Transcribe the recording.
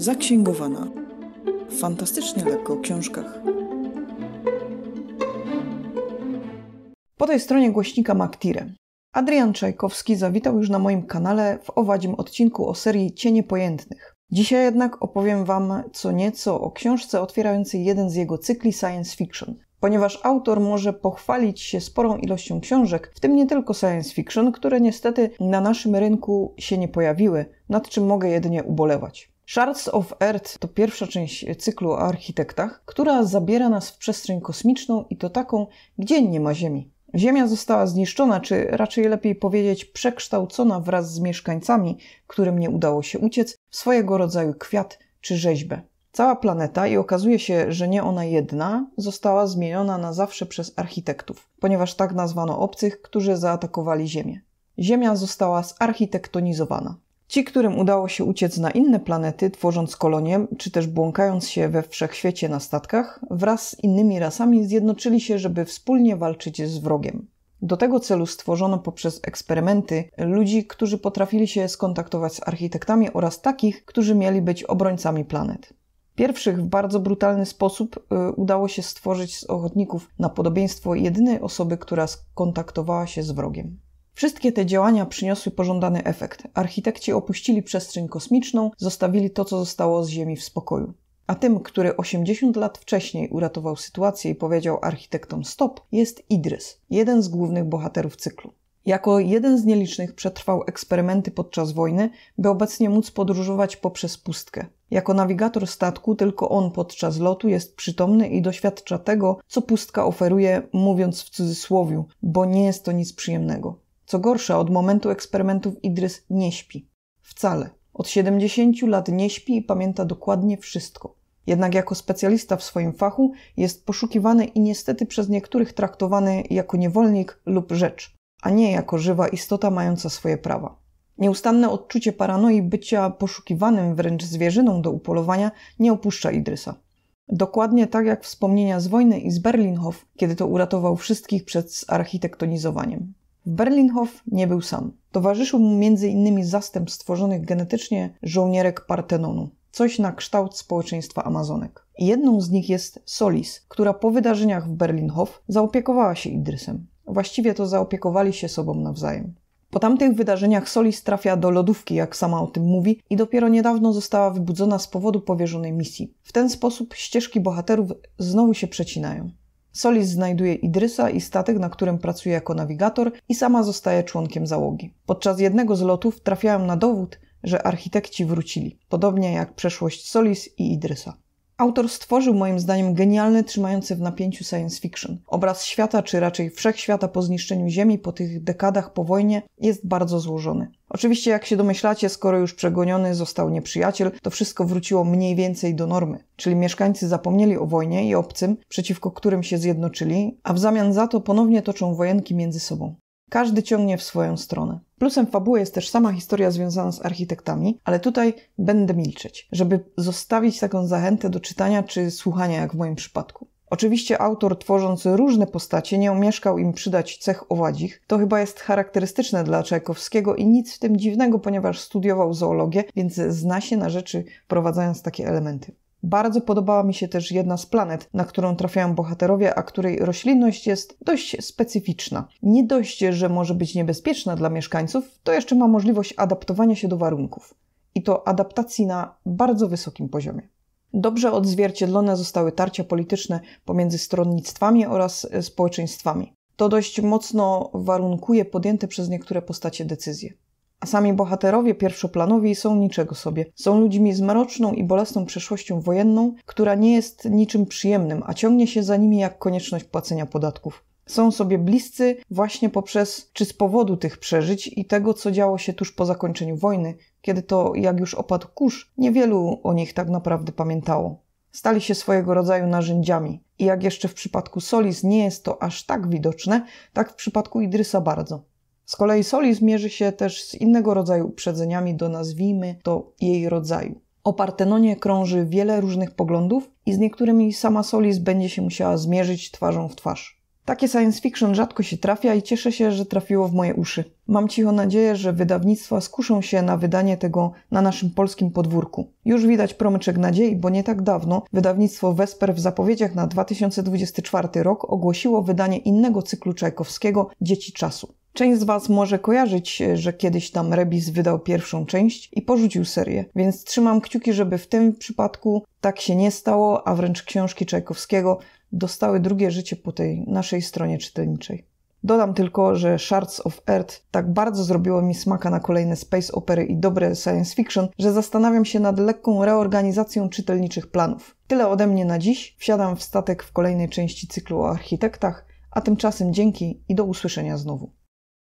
Zaksięgowana. Fantastycznie lekko o książkach. Po tej stronie głośnika Maktire. Adrian Czajkowski zawitał już na moim kanale w owadzim odcinku o serii Cienie Pojętnych. Dzisiaj jednak opowiem Wam co nieco o książce otwierającej jeden z jego cykli science fiction. Ponieważ autor może pochwalić się sporą ilością książek, w tym nie tylko science fiction, które niestety na naszym rynku się nie pojawiły, nad czym mogę jedynie ubolewać. Shards of Earth to pierwsza część cyklu o architektach, która zabiera nas w przestrzeń kosmiczną i to taką, gdzie nie ma Ziemi. Ziemia została zniszczona, czy raczej lepiej powiedzieć przekształcona wraz z mieszkańcami, którym nie udało się uciec, w swojego rodzaju kwiat czy rzeźbę. Cała planeta, i okazuje się, że nie ona jedna, została zmieniona na zawsze przez architektów, ponieważ tak nazwano obcych, którzy zaatakowali Ziemię. Ziemia została zarchitektonizowana. Ci, którym udało się uciec na inne planety, tworząc kolonie, czy też błąkając się we wszechświecie na statkach, wraz z innymi rasami zjednoczyli się, żeby wspólnie walczyć z wrogiem. Do tego celu stworzono poprzez eksperymenty ludzi, którzy potrafili się skontaktować z architektami oraz takich, którzy mieli być obrońcami planet. Pierwszych w bardzo brutalny sposób y, udało się stworzyć z ochotników na podobieństwo jedynej osoby, która skontaktowała się z wrogiem. Wszystkie te działania przyniosły pożądany efekt. Architekci opuścili przestrzeń kosmiczną, zostawili to, co zostało z Ziemi w spokoju. A tym, który 80 lat wcześniej uratował sytuację i powiedział architektom stop, jest Idrys, jeden z głównych bohaterów cyklu. Jako jeden z nielicznych przetrwał eksperymenty podczas wojny, by obecnie móc podróżować poprzez pustkę. Jako nawigator statku tylko on podczas lotu jest przytomny i doświadcza tego, co pustka oferuje, mówiąc w cudzysłowiu, bo nie jest to nic przyjemnego. Co gorsza, od momentu eksperymentów Idrys nie śpi. Wcale. Od 70 lat nie śpi i pamięta dokładnie wszystko. Jednak jako specjalista w swoim fachu jest poszukiwany i niestety przez niektórych traktowany jako niewolnik lub rzecz, a nie jako żywa istota mająca swoje prawa. Nieustanne odczucie paranoi bycia poszukiwanym wręcz zwierzyną do upolowania nie opuszcza Idrysa. Dokładnie tak jak wspomnienia z wojny i z Berlinhof, kiedy to uratował wszystkich przed zarchitektonizowaniem. Berlinhof nie był sam. Towarzyszył mu m.in. zastęp stworzonych genetycznie żołnierek Partenonu, coś na kształt społeczeństwa Amazonek. Jedną z nich jest Solis, która po wydarzeniach w Berlinhof zaopiekowała się Idrysem. Właściwie to zaopiekowali się sobą nawzajem. Po tamtych wydarzeniach Solis trafia do lodówki, jak sama o tym mówi, i dopiero niedawno została wybudzona z powodu powierzonej misji. W ten sposób ścieżki bohaterów znowu się przecinają. Solis znajduje Idrysa i statek, na którym pracuje jako nawigator i sama zostaje członkiem załogi. Podczas jednego z lotów trafiają na dowód, że architekci wrócili, podobnie jak przeszłość Solis i Idrysa. Autor stworzył moim zdaniem genialny, trzymający w napięciu science fiction. Obraz świata, czy raczej wszechświata po zniszczeniu Ziemi po tych dekadach po wojnie jest bardzo złożony. Oczywiście, jak się domyślacie, skoro już przegoniony został nieprzyjaciel, to wszystko wróciło mniej więcej do normy, czyli mieszkańcy zapomnieli o wojnie i obcym, przeciwko którym się zjednoczyli, a w zamian za to ponownie toczą wojenki między sobą. Każdy ciągnie w swoją stronę. Plusem fabuły jest też sama historia związana z architektami, ale tutaj będę milczeć, żeby zostawić taką zachętę do czytania czy słuchania, jak w moim przypadku. Oczywiście autor, tworząc różne postacie, nie umieszkał im przydać cech owadzich. To chyba jest charakterystyczne dla Czajkowskiego i nic w tym dziwnego, ponieważ studiował zoologię, więc zna się na rzeczy, wprowadzając takie elementy. Bardzo podobała mi się też jedna z planet, na którą trafiają bohaterowie, a której roślinność jest dość specyficzna. Nie dość, że może być niebezpieczna dla mieszkańców, to jeszcze ma możliwość adaptowania się do warunków. I to adaptacji na bardzo wysokim poziomie. Dobrze odzwierciedlone zostały tarcia polityczne pomiędzy stronnictwami oraz e, społeczeństwami. To dość mocno warunkuje podjęte przez niektóre postacie decyzje. A sami bohaterowie pierwszoplanowi są niczego sobie. Są ludźmi z mroczną i bolesną przeszłością wojenną, która nie jest niczym przyjemnym, a ciągnie się za nimi jak konieczność płacenia podatków są sobie bliscy właśnie poprzez czy z powodu tych przeżyć i tego, co działo się tuż po zakończeniu wojny, kiedy to, jak już opadł kurz, niewielu o nich tak naprawdę pamiętało. Stali się swojego rodzaju narzędziami. I jak jeszcze w przypadku Solis nie jest to aż tak widoczne, tak w przypadku Idrysa bardzo. Z kolei Solis mierzy się też z innego rodzaju uprzedzeniami do nazwijmy to jej rodzaju. O Partenonie krąży wiele różnych poglądów i z niektórymi sama Solis będzie się musiała zmierzyć twarzą w twarz. Takie science fiction rzadko się trafia i cieszę się, że trafiło w moje uszy. Mam cicho nadzieję, że wydawnictwa skuszą się na wydanie tego na naszym polskim podwórku. Już widać promyczek nadziei, bo nie tak dawno wydawnictwo Wesper w zapowiedziach na 2024 rok ogłosiło wydanie innego cyklu Czajkowskiego Dzieci Czasu. Część z Was może kojarzyć, e, że kiedyś tam Rebis wydał pierwszą część i porzucił serię, więc trzymam kciuki, żeby w tym przypadku tak się nie stało, a wręcz książki Czajkowskiego dostały drugie życie po tej naszej stronie czytelniczej. Dodam tylko, że Shards of Earth tak bardzo zrobiło mi smaka na kolejne space opery i dobre science fiction, że zastanawiam się nad lekką reorganizacją czytelniczych planów. Tyle ode mnie na dziś. Wsiadam w statek w kolejnej części cyklu o architektach, a tymczasem dzięki i do usłyszenia znowu.